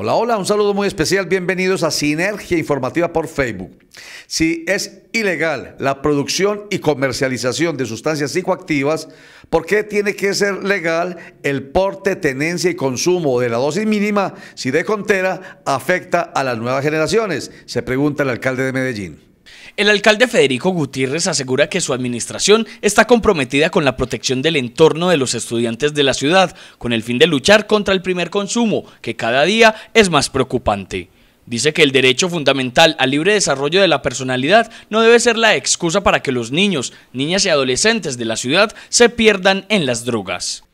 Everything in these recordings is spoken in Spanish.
Hola, hola, un saludo muy especial. Bienvenidos a Sinergia Informativa por Facebook. Si es ilegal la producción y comercialización de sustancias psicoactivas, ¿por qué tiene que ser legal el porte, tenencia y consumo de la dosis mínima si de contera afecta a las nuevas generaciones? Se pregunta el alcalde de Medellín. El alcalde Federico Gutiérrez asegura que su administración está comprometida con la protección del entorno de los estudiantes de la ciudad, con el fin de luchar contra el primer consumo, que cada día es más preocupante. Dice que el derecho fundamental al libre desarrollo de la personalidad no debe ser la excusa para que los niños, niñas y adolescentes de la ciudad se pierdan en las drogas.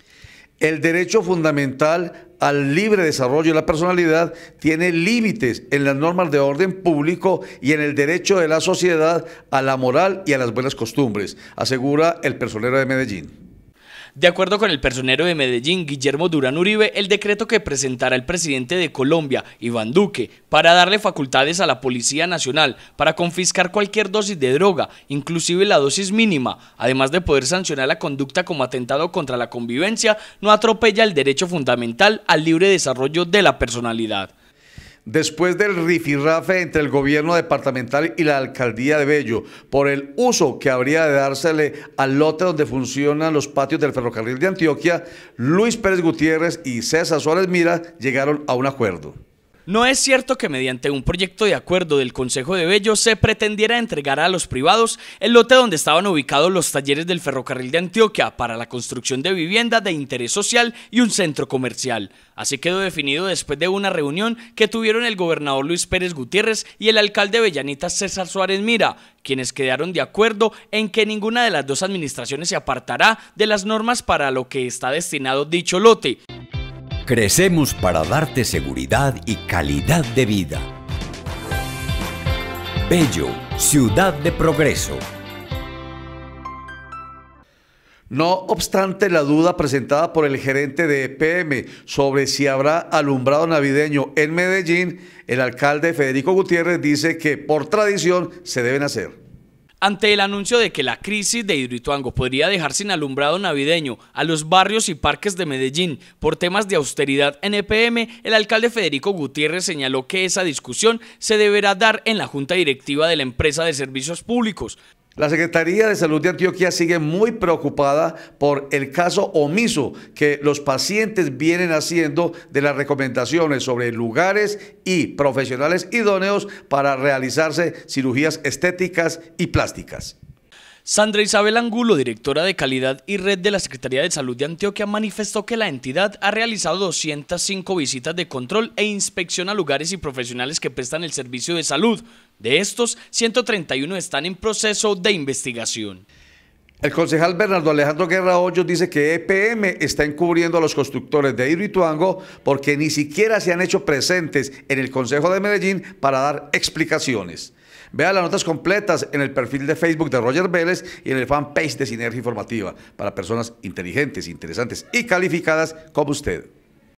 El derecho fundamental al libre desarrollo de la personalidad tiene límites en las normas de orden público y en el derecho de la sociedad a la moral y a las buenas costumbres, asegura el personero de Medellín. De acuerdo con el personero de Medellín, Guillermo Durán Uribe, el decreto que presentará el presidente de Colombia, Iván Duque, para darle facultades a la Policía Nacional para confiscar cualquier dosis de droga, inclusive la dosis mínima, además de poder sancionar la conducta como atentado contra la convivencia, no atropella el derecho fundamental al libre desarrollo de la personalidad después del rifirrafe entre el gobierno departamental y la alcaldía de Bello por el uso que habría de dársele al lote donde funcionan los patios del ferrocarril de Antioquia, Luis Pérez Gutiérrez y César Suárez Mira llegaron a un acuerdo. No es cierto que mediante un proyecto de acuerdo del Consejo de Bello se pretendiera entregar a los privados el lote donde estaban ubicados los talleres del ferrocarril de Antioquia para la construcción de vivienda de interés social y un centro comercial. Así quedó definido después de una reunión que tuvieron el gobernador Luis Pérez Gutiérrez y el alcalde Bellanita César Suárez Mira, quienes quedaron de acuerdo en que ninguna de las dos administraciones se apartará de las normas para lo que está destinado dicho lote. Crecemos para darte seguridad y calidad de vida. Bello, ciudad de progreso. No obstante la duda presentada por el gerente de EPM sobre si habrá alumbrado navideño en Medellín, el alcalde Federico Gutiérrez dice que por tradición se deben hacer. Ante el anuncio de que la crisis de Hidroituango podría dejar sin alumbrado navideño a los barrios y parques de Medellín por temas de austeridad en EPM, el alcalde Federico Gutiérrez señaló que esa discusión se deberá dar en la junta directiva de la empresa de servicios públicos, la Secretaría de Salud de Antioquia sigue muy preocupada por el caso omiso que los pacientes vienen haciendo de las recomendaciones sobre lugares y profesionales idóneos para realizarse cirugías estéticas y plásticas. Sandra Isabel Angulo, directora de Calidad y Red de la Secretaría de Salud de Antioquia, manifestó que la entidad ha realizado 205 visitas de control e inspección a lugares y profesionales que prestan el servicio de salud. De estos, 131 están en proceso de investigación. El concejal Bernardo Alejandro Guerra Hoyos dice que EPM está encubriendo a los constructores de Irituango porque ni siquiera se han hecho presentes en el Consejo de Medellín para dar explicaciones. Vea las notas completas en el perfil de Facebook de Roger Vélez y en el fanpage de Sinergia Informativa para personas inteligentes, interesantes y calificadas como usted.